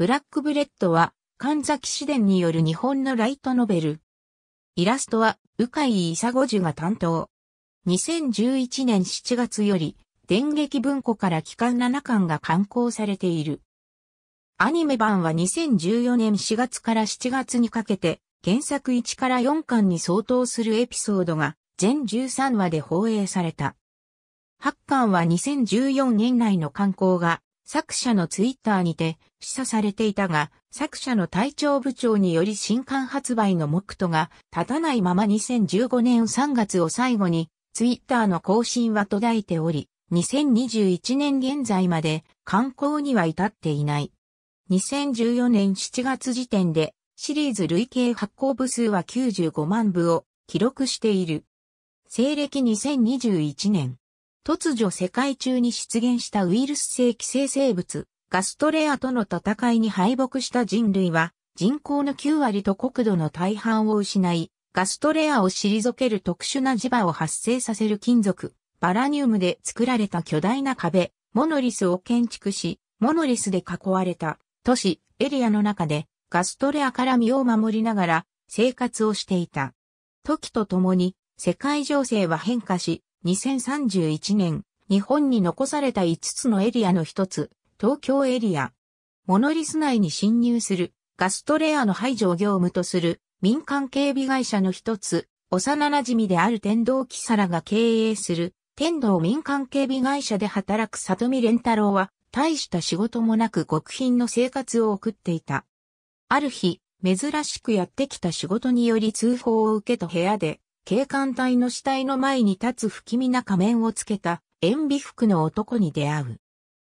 ブラックブレッドは、神崎紫伝による日本のライトノベル。イラストは、鵜飼伊佐五樹が担当。2011年7月より、電撃文庫から期間7巻が刊行されている。アニメ版は2014年4月から7月にかけて、原作1から4巻に相当するエピソードが、全13話で放映された。8巻は2014年内の刊行が、作者のツイッターにて、示唆されていたが、作者の隊長部長により新刊発売の目途が立たないまま2015年3月を最後に、ツイッターの更新は途絶えており、2021年現在まで刊行には至っていない。2014年7月時点でシリーズ累計発行部数は95万部を記録している。西暦2021年、突如世界中に出現したウイルス性寄生生物、ガストレアとの戦いに敗北した人類は、人口の9割と国土の大半を失い、ガストレアを退ける特殊な磁場を発生させる金属、バラニウムで作られた巨大な壁、モノリスを建築し、モノリスで囲われた都市、エリアの中で、ガストレアから身を守りながら生活をしていた。時とともに、世界情勢は変化し、2031年、日本に残された5つのエリアの一つ、東京エリア。モノリス内に侵入するガストレアの排除を業務とする民間警備会社の一つ、幼馴染である天道木ラが経営する天道民間警備会社で働く里見連太郎は大した仕事もなく極貧の生活を送っていた。ある日、珍しくやってきた仕事により通報を受けた部屋で、警官隊の死体の前に立つ不気味な仮面をつけた、塩ビ服の男に出会う。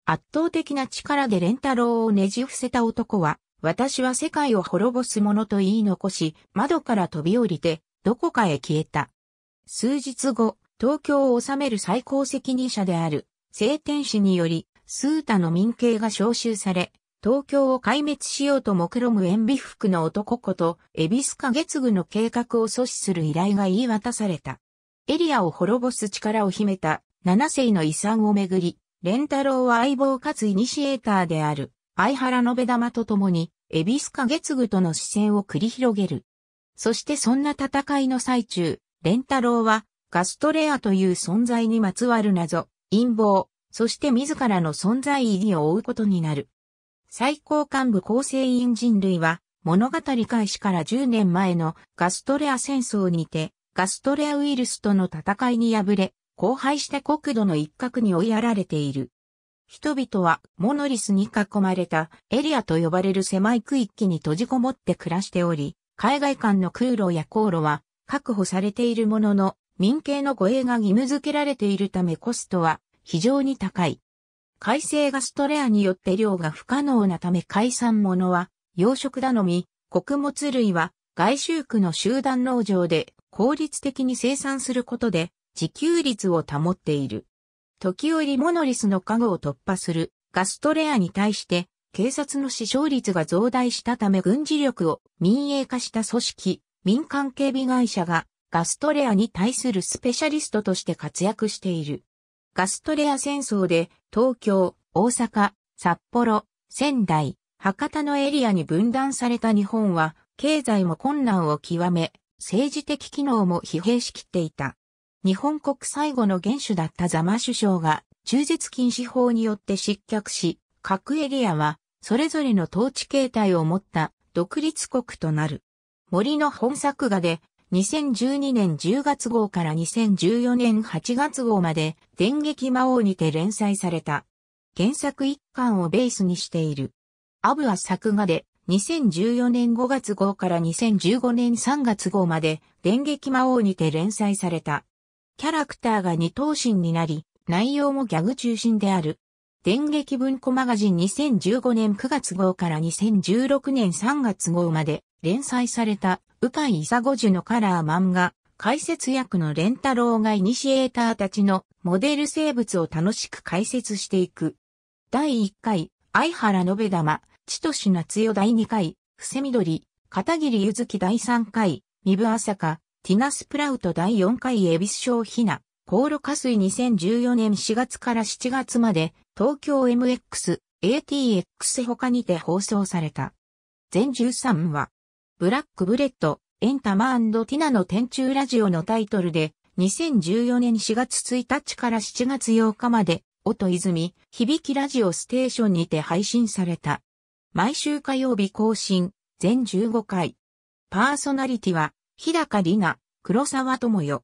圧倒的な力でレンタロウをねじ伏せた男は、私は世界を滅ぼすものと言い残し、窓から飛び降りて、どこかへ消えた。数日後、東京を治める最高責任者である、聖天使により、スータの民警が召集され、東京を壊滅しようと目論む塩ビ服の男こと、エビスカ月具の計画を阻止する依頼が言い渡された。エリアを滅ぼす力を秘めた、七世の遺産をめぐり、レンタロウは相棒かつイニシエーターである、相原の玉と共に、エビスカ月具との視線を繰り広げる。そしてそんな戦いの最中、レンタロウは、ガストレアという存在にまつわる謎、陰謀、そして自らの存在意義を追うことになる。最高幹部構成員人類は、物語開始から10年前のガストレア戦争にて、ガストレアウイルスとの戦いに敗れ、荒廃した国土の一角に追いやられている。人々はモノリスに囲まれたエリアと呼ばれる狭い区域に閉じこもって暮らしており、海外間の空路や航路は確保されているものの、民系の護衛が義務付けられているためコストは非常に高い。海生ガストレアによって漁が不可能なため海産物は養殖頼み、穀物類は外周区の集団農場で効率的に生産することで自給率を保っている。時折モノリスの加護を突破するガストレアに対して警察の死傷率が増大したため軍事力を民営化した組織、民間警備会社がガストレアに対するスペシャリストとして活躍している。ガストレア戦争で東京、大阪、札幌、仙台、博多のエリアに分断された日本は経済も困難を極め、政治的機能も疲弊しきっていた。日本国最後の元首だったザマ首相が中絶禁止法によって失脚し、各エリアはそれぞれの統治形態を持った独立国となる。森の本作画で2012年10月号から2014年8月号まで電撃魔王にて連載された。原作一巻をベースにしている。アブは作画で2014年5月号から2015年3月号まで電撃魔王にて連載された。キャラクターが二等身になり、内容もギャグ中心である。電撃文庫マガジン2015年9月号から2016年3月号まで連載された、鵜飼伊佐五樹のカラー漫画、解説役のレンタロウがイニシエーターたちのモデル生物を楽しく解説していく。第1回、相原のべ玉、千歳夏代第2回、伏せ緑、片桐ゆずき第3回、三部朝香、ティナスプラウト第4回恵比寿小ひコー路下水2014年4月から7月まで、東京 MX、ATX 他にて放送された。全13話。ブラックブレッド、エンタマティナの天中ラジオのタイトルで、2014年4月1日から7月8日まで、音泉、響きラジオステーションにて配信された。毎週火曜日更新、全15回。パーソナリティは、日高里奈、黒沢智代。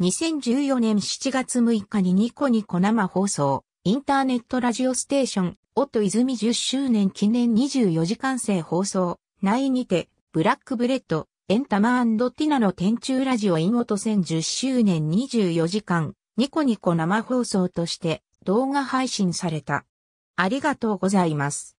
2014年7月6日にニコニコ生放送、インターネットラジオステーション、オット泉10周年記念24時間制放送、内にて、ブラックブレッド、エンタマティナの天中ラジオインオト戦10周年24時間、ニコニコ生放送として動画配信された。ありがとうございます。